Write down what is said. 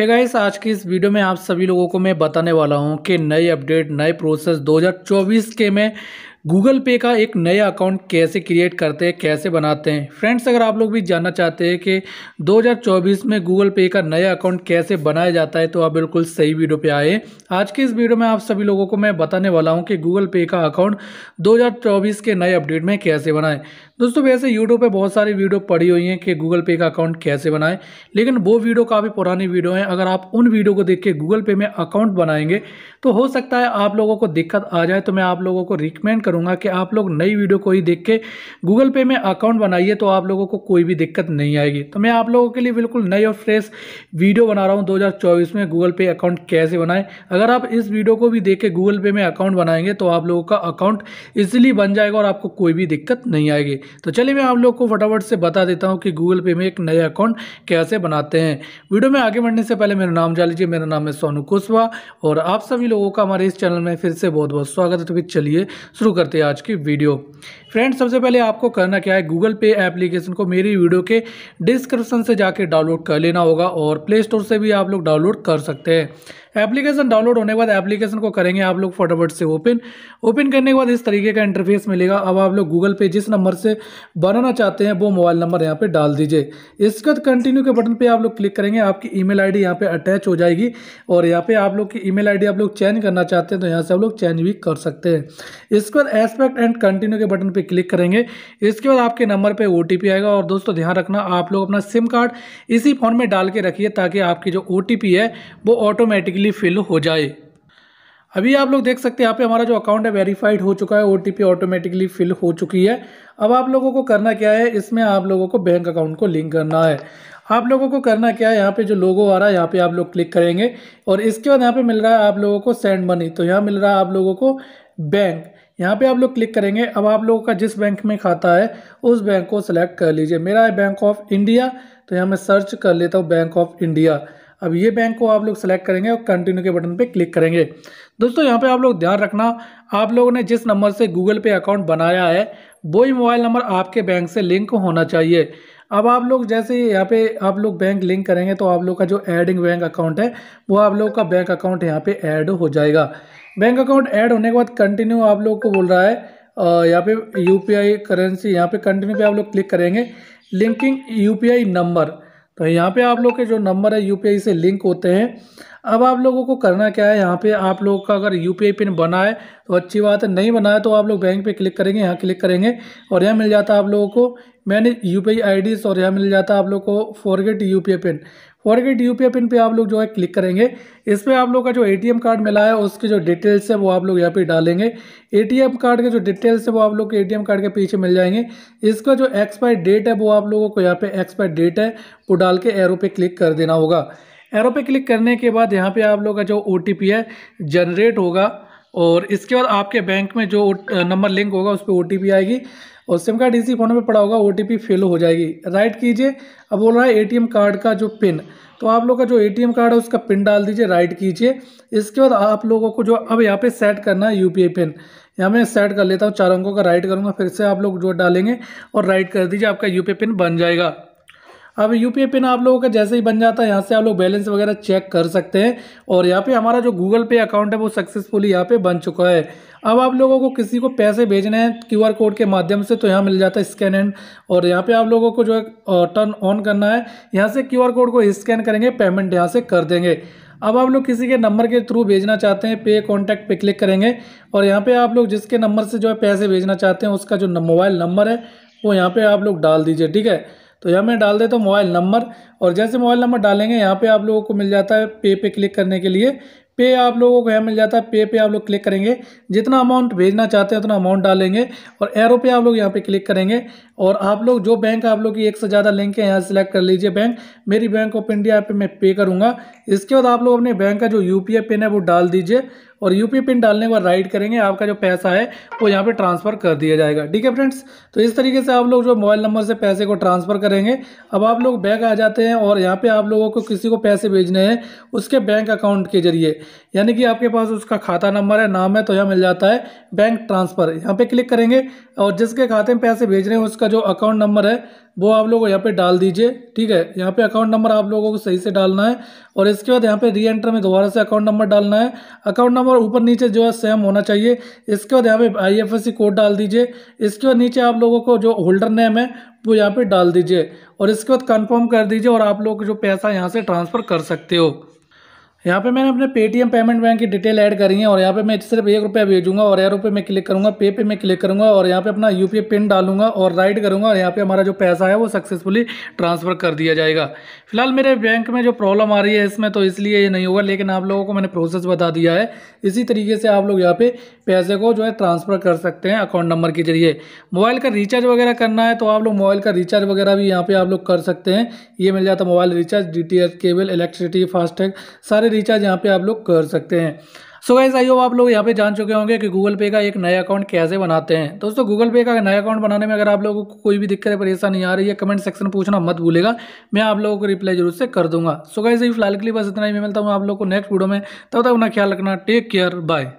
है hey guys आज की इस वीडियो में आप सभी लोगों को मैं बताने वाला हूं कि नए अपडेट नए प्रोसेस 2024 के में गूगल पे का एक नया अकाउंट कैसे क्रिएट करते हैं कैसे बनाते हैं फ्रेंड्स अगर आप लोग भी जानना चाहते हैं कि 2024 में गूगल पे का नया अकाउंट कैसे बनाया जाता है तो आप बिल्कुल सही वीडियो पे आए आज के इस वीडियो में आप सभी लोगों को मैं बताने वाला हूं कि गूगल पे का अकाउंट 2024 के नए अपडेट में कैसे बनाएं दोस्तों वैसे यूट्यूब पर बहुत सारी वीडियो पड़ी हुई हैं कि गूगल पे का अकाउंट कैसे बनाएं लेकिन वो वीडियो काफ़ी पुरानी वीडियो हैं अगर आप उन वीडियो को देख के गूगल पे में अकाउंट बनाएंगे तो हो सकता है आप लोगों को दिक्कत आ जाए तो मैं आप लोगों को रिकमेंड करूँगा करूँगा कि आप लोग नई वीडियो को ही देख के गूगल पे में अकाउंट बनाइए तो आप लोगों को कोई भी दिक्कत नहीं आएगी तो मैं आप लोगों के लिए बिल्कुल नई और फ्रेश वीडियो बना रहा हूँ दो में गूगल पे अकाउंट कैसे बनाएं अगर आप इस वीडियो को भी देख के गूगल पे में अकाउंट बनाएंगे तो आप लोगों का अकाउंट इजीली बन जाएगा और आपको कोई भी दिक्कत नहीं आएगी तो चलिए मैं आप लोग को फटाफट से बता देता हूँ कि गूगल पे में एक नया अकाउंट कैसे बनाते हैं वीडियो में आगे बढ़ने से पहले मेरा नाम जान लीजिए मेरा नाम है सोनू कुशवाहा और आप सभी लोगों का हमारे इस चैनल में फिर से बहुत बहुत स्वागत है तो फिर चलिए शुरू करते हैं आज की वीडियो फ्रेंड्स सबसे पहले आपको करना क्या है गूगल पे एप्लीकेशन को मेरी वीडियो के डिस्क्रिप्शन से जाके डाउनलोड कर लेना होगा और प्ले स्टोर से भी आप लोग डाउनलोड कर सकते हैं एप्लीकेशन डाउनलोड होने के बाद एप्लीकेशन को करेंगे आप लोग फटाफट से ओपन ओपन करने के बाद इस तरीके का इंटरफेस मिलेगा अब आप लोग गूगल पे जिस नंबर से बनाना चाहते हैं वो मोबाइल नंबर यहाँ पर डाल दीजिए इसके बाद कंटिन्यू के बटन पर आप लोग क्लिक करेंगे आपकी ईमेल मेल यहाँ पे अटैच हो जाएगी और यहाँ पे आप लोग की ई मेल आप लोग चेंज करना चाहते हैं तो यहाँ से आप लोग चेंज भी कर सकते हैं इसके बाद एस्पेक्ट एंड कंटिन्यू के बटन पर क्लिक करेंगे इसके बाद आपके नंबर पर ओ आएगा और दोस्तों ध्यान रखना आप लोग अपना सिम कार्ड इसी फ़ोन में डाल के रखिए ताकि आपकी जो ओ है वो ऑटोमेटिकली फिल हो जाए अभी आप लोग देख सकते हैं यहाँ पे हमारा जो अकाउंट है वेरीफाइड हो चुका है ओ ऑटोमेटिकली फिल हो चुकी है अब आप लोगों को करना क्या है इसमें आप लोगों को बैंक अकाउंट को लिंक करना है आप लोगों को करना क्या है यहाँ पे जो लोगो आ रहा है यहाँ पे आप लोग क्लिक करेंगे और इसके बाद यहाँ पे मिल रहा है आप लोगों को सेंड मनी तो यहाँ मिल रहा है आप लोगों को बैंक यहाँ पे आप लोग क्लिक करेंगे अब आप लोगों का जिस बैंक में खाता है उस बैंक को सिलेक्ट कर लीजिए मेरा है बैंक ऑफ इंडिया तो यहाँ मैं सर्च कर लेता हूँ बैंक ऑफ इंडिया अब ये बैंक को आप लोग सेलेक्ट करेंगे और कंटिन्यू के बटन पे क्लिक करेंगे दोस्तों यहाँ पे आप लोग ध्यान रखना आप लोगों ने जिस नंबर से गूगल पे अकाउंट बनाया है वो ही मोबाइल नंबर आपके बैंक से लिंक होना चाहिए अब आप लोग जैसे यहाँ पे आप लोग बैंक लिंक करेंगे तो आप लोग का जो एडिंग बैंक अकाउंट है वो आप लोग का बैंक अकाउंट यहाँ पे ऐड हो जाएगा बैंक अकाउंट ऐड होने के बाद कंटिन्यू आप लोग को बोल रहा है यहाँ पे यू करेंसी यहाँ पे कंटिन्यू पे आप लोग क्लिक करेंगे लिंकिंग यू नंबर तो यहाँ पे आप लोग के जो नंबर है यूपीआई से लिंक होते हैं अब आप लोगों को करना क्या है यहाँ पे आप लोगों का अगर यू पिन बना है तो अच्छी बात है नहीं बना है तो आप लोग बैंक पे क्लिक करेंगे यहाँ क्लिक करेंगे और यहाँ मिल जाता है आप लोगों को मैंने यू पी और यहाँ मिल जाता है आप लोग को forget U pin forget UPI pin पे आप लोग जो है क्लिक करेंगे इस पर आप लोग का जो एटीएम कार्ड मिला है उसके जो डिटेल्स है वो आप लोग यहाँ पे डालेंगे एटीएम कार्ड के जो डिटेल्स है वो आप लोग के एटीएम कार्ड के पीछे मिल जाएंगे इसका जो एक्सपायर डेट है वो आप लोगों को यहाँ पे एक्सपायर डेट है वो डाल के एरो पे क्लिक कर देना होगा एरो पे क्लिक करने के बाद यहाँ पे आप लोग का जो ओ है जनरेट होगा और इसके बाद आपके बैंक में जो नंबर लिंक होगा उस पर ओ आएगी और सिम कार्ड इसी फोन में पड़ा होगा ओ फेल हो जाएगी राइट कीजिए अब बोल रहा है ए कार्ड का जो पिन तो आप लोग का जो ए कार्ड है उसका पिन डाल दीजिए राइट कीजिए इसके बाद आप लोगों को जो अब यहाँ पे सेट करना है यू पिन यहाँ मैं सेट कर लेता हूँ चार अंकों का राइट करूँगा फिर से आप लोग जो डालेंगे और राइट कर दीजिए आपका यू पिन बन जाएगा अब यूपीआई पिन आप लोगों का जैसे ही बन जाता है यहाँ से आप लोग बैलेंस वगैरह चेक कर सकते हैं और यहाँ पे हमारा जो गूगल पे अकाउंट है वो सक्सेसफुली यहाँ पे बन चुका है अब आप लोगों को किसी को पैसे भेजने हैं आर कोड के माध्यम से तो यहाँ मिल जाता है स्कैन एंड और यहाँ पे आप लोगों को जो है टर्न ऑन करना है यहाँ से आर कोड को स्कैन करेंगे पेमेंट यहाँ से कर देंगे अब आप लोग किसी के नंबर के थ्रू भेजना चाहते हैं पे कॉन्टैक्ट पे क्लिक करेंगे और यहाँ पे आप लोग जिसके नंबर से जो है पैसे भेजना चाहते हैं उसका जो मोबाइल नंबर है वो यहाँ पे आप लोग डाल दीजिए ठीक है तो यहाँ मैं डाल देता हूँ मोबाइल नंबर और जैसे मोबाइल नंबर डालेंगे यहाँ पे आप लोगों को मिल जाता है पे पे क्लिक करने के लिए पे आप लोगों को यहाँ मिल जाता है पे पे आप लोग क्लिक करेंगे जितना अमाउंट भेजना चाहते हैं उतना अमाउंट डालेंगे और एरो पे आप लोग यहाँ पे क्लिक करेंगे और आप लोग जो बैंक आप लोग की एक से ज़्यादा लिंक है यहाँ सेलेक्ट कर लीजिए बैंक मेरी बैंक ऑफ इंडिया पे मैं पे करूँगा इसके बाद आप लोग अपने बैंक का जो यू पिन है वो डाल दीजिए और यू पिन डालने के बाद राइट करेंगे आपका जो पैसा है वो यहाँ पर ट्रांसफ़र कर दिया जाएगा ठीक है फ्रेंड्स तो इस तरीके से आप लोग जो मोबाइल नंबर से पैसे को ट्रांसफ़र करेंगे अब आप लोग बैंक आ जाते हैं और यहाँ पर आप लोगों को किसी को पैसे भेजने हैं उसके बैंक अकाउंट के जरिए यानी कि आपके पास उसका खाता नंबर है नाम है तो यहाँ मिल जाता है बैंक ट्रांसफ़र यहाँ पर क्लिक करेंगे और जिसके खाते में पैसे भेज रहे हैं उसका का जो अकाउंट नंबर है वो आप लोग यहाँ पे डाल दीजिए ठीक है यहाँ पे अकाउंट नंबर आप लोगों को सही से डालना है और इसके बाद यहाँ पे री एंटर में दोबारा से अकाउंट नंबर डालना है अकाउंट नंबर ऊपर नीचे जो है सेम होना चाहिए इसके बाद यहाँ पे आईएफएससी कोड डाल दीजिए इसके बाद नीचे आप लोगों को जो होल्डर नेम है वो यहाँ पर डाल दीजिए और इसके बाद कन्फर्म कर दीजिए और आप लोग जो पैसा यहाँ से ट्रांसफ़र कर सकते हो यहाँ पे मैंने अपने पेटीएम पेमेंट बैंक की डिटेल ऐड करी है और यहाँ पे मैं सिर्फ एक रुपया भेजूंगा और यार रुपये में क्लिक करूँगा पे पे में क्लिक करूँगा और यहाँ पे अपना यू पिन डालूंगा और राइड करूँगा और यहाँ पे हमारा जो पैसा है वो सक्सेसफुली ट्रांसफ़र कर दिया जाएगा फिलहाल मेरे बैंक में जो प्रॉब्लम आ रही है इसमें तो इसलिए ये नहीं होगा लेकिन आप लोगों को मैंने प्रोसेस बता दिया है इसी तरीके से आप लोग यहाँ पर पैसे को जो है ट्रांसफ़र कर सकते हैं अकाउंट नंबर के जरिए मोबाइल का रिचार्ज वगैरह करना है तो आप लोग मोबाइल का रिचार्ज वगैरह भी यहाँ पर आप लोग कर सकते हैं ये मिल जाता mobile recharge D cable electricity FASTag सारे सारे रिचार्ज यहाँ पे आप लोग कर सकते हैं सो गाइज आई आप लोग यहाँ पे जान चुके होंगे कि गूगल पे का एक नया अकाउंट कैसे बनाते हैं दोस्तों गूगल पे का नया अकाउंट बनाने में अगर आप लोगों को कोई भी दिक्कत परेशानी आ रही है कमेंट सेक्शन पूछना मत भूलेगा मैं आप लोगों को रिप्लाई जरूर से कर दूंगा सो गाइज फिलहाल के लिए बस इतना ही मैं मिलता हूँ आप लोग को नेक्स्ट वीडियो में तब तक अपना ख्याल रखना टेक केयर बाय